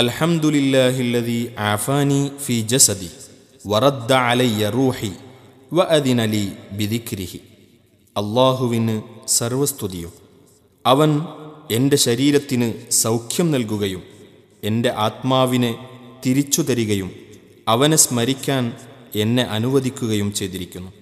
الحمد لله الذي عافاني في جسدي ورد علي روحي ബിദിക്രിഹി അള്ളാഹുവിന് സർവസ്തുതിയും അവൻ എൻ്റെ ശരീരത്തിന് സൗഖ്യം നൽകുകയും എൻ്റെ ആത്മാവിനെ തിരിച്ചു തരികയും അവനെ സ്മരിക്കാൻ എന്നെ അനുവദിക്കുകയും ചെയ്തിരിക്കുന്നു